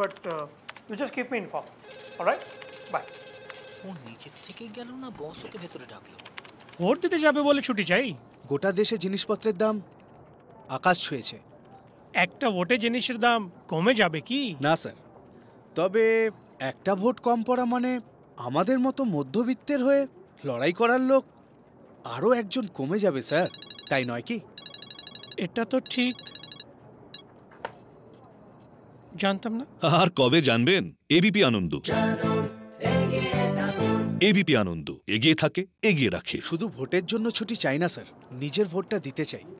but you just keep me inform alright bye ও নিচে থেকে গেল না বস ওকে ভেতরে ডাকলো ভোট দিতে যাবে বলে ছুটি চাই গোটা দেশে জিনিসপত্রের দাম আকাশ ছুঁয়েছে একটা ভোটে জিনিসের দাম কমে যাবে কি না স্যার তবে একটা ভোট কম পড়া মানে আমাদের মতো মধ্যবিত্তের হয়ে লড়াই করার লোক আরও একজন কমে যাবে স্যার তাই নয় কি এটা তো ঠিক জানতাম না আর কবে জানবেন এবিপি আনন্দ এবিপি আনন্দ এগিয়ে থাকে এগিয়ে রাখে শুধু ভোটের জন্য ছুটি চাই না স্যার নিজের ভোটটা দিতে চাই